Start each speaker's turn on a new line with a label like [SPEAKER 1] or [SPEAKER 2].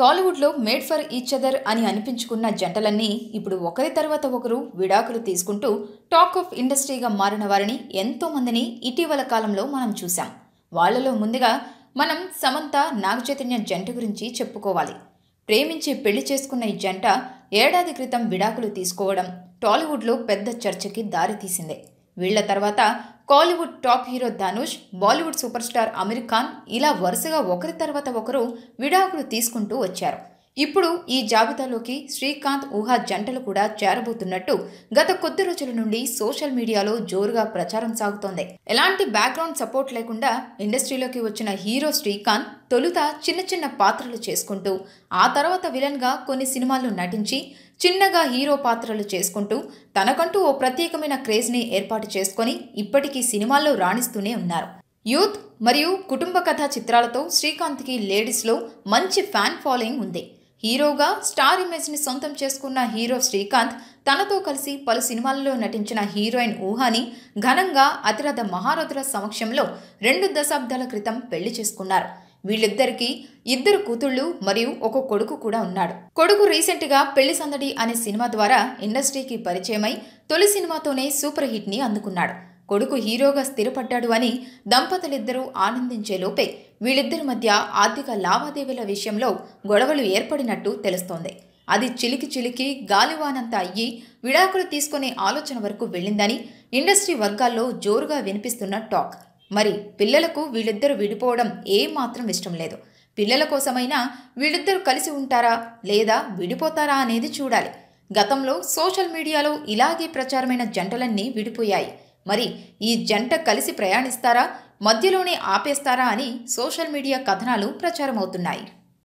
[SPEAKER 1] టాలీవుడ్లో made for each other అని అనిపించుకున్న జంటలన్నీ ఇప్పుడు ఒకరి తర్వాత ఒకరు విడాకులు తీసుకుంటూ టాక్ ఆఫ్ ఇండస్ట్రీగా మారిన వారిని ఎంతోమందిని ఇటీవల కాలంలో మనం చూశాం వాళ్లలో ముందుగా మనం సమంత నాగచైతన్య జంట గురించి చెప్పుకోవాలి ప్రేమించి పెళ్లి చేసుకున్న ఈ జంట ఏడాది క్రితం విడాకులు తీసుకోవడం టాలీవుడ్లో పెద్ద చర్చకి దారితీసిందే వీళ్ల తర్వాత Kollywood top hero Dhanush Bollywood super star Aamir Khan ఇలా వరుసగా ఒకరి తర్వాత ఒకరు విడాకులు తీసుకుంటూ వచ్చారు ఇప్పుడు ఈ జాబితాలోకి శ్రీకాంత్ ఊహా జంటలు కూడా చేరబోతున్నట్టు గత కొద్ది రోజుల నుండి సోషల్ మీడియాలో జోరుగా ప్రచారం సాగుతోంది ఎలాంటి బ్యాక్గ్రౌండ్ సపోర్ట్ లేకుండా ఇండస్ట్రీలోకి వచ్చిన హీరో శ్రీకాంత్ తొలుత చిన్న చిన్న పాత్రలు చేసుకుంటూ ఆ తర్వాత విలన్గా కొన్ని సినిమాల్లో నటించి చిన్నగా హీరో పాత్రలు చేసుకుంటూ తనకంటూ ఓ ప్రత్యేకమైన క్రేజ్ని ఏర్పాటు చేసుకొని ఇప్పటికీ సినిమాల్లో రాణిస్తూనే ఉన్నారు యూత్ మరియు కుటుంబ కథా చిత్రాలతో శ్రీకాంత్కి లేడీస్లో మంచి ఫ్యాన్ ఫాలోయింగ్ ఉంది హీరోగా స్టార్ ఇమేజ్ని సొంతం చేసుకున్న హీరో శ్రీకాంత్ తనతో కలిసి పలు సినిమాలలో నటించిన హీరోయిన్ ఊహాని ఘనంగా అతిరథ మహారథుల సమక్షంలో రెండు దశాబ్దాల క్రితం పెళ్లి చేసుకున్నారు వీళ్ళిద్దరికీ ఇద్దరు కూతుళ్ళు మరియు ఒక కొడుకు కూడా ఉన్నాడు కొడుకు రీసెంట్గా పెళ్లి సందడి అనే సినిమా ద్వారా ఇండస్ట్రీకి పరిచయమై తొలి సినిమాతోనే సూపర్ హిట్ని అందుకున్నాడు కొడుకు హీరోగా స్థిరపడ్డాడు అని దంపతులిద్దరూ లోపే వీళ్ళిద్దరి మధ్య ఆర్థిక లావాదేవీల విషయంలో గొడవలు ఏర్పడినట్టు తెలుస్తోంది అది చిలికి చిలికి గాలివానంత అయ్యి విడాకులు తీసుకునే ఆలోచన వరకు వెళ్ళిందని ఇండస్ట్రీ వర్గాల్లో జోరుగా వినిపిస్తున్న టాక్ మరి పిల్లలకు వీళ్ళిద్దరూ విడిపోవడం ఏమాత్రం ఇష్టం లేదు పిల్లల కోసమైనా వీళ్ళిద్దరూ కలిసి ఉంటారా లేదా విడిపోతారా అనేది చూడాలి గతంలో సోషల్ మీడియాలో ఇలాగే ప్రచారమైన జంటలన్నీ విడిపోయాయి మరి ఈ జంట కలిసి ప్రయాణిస్తారా మధ్యలోనే ఆపేస్తారా అని సోషల్ మీడియా కథనాలు ప్రచారమవుతున్నాయి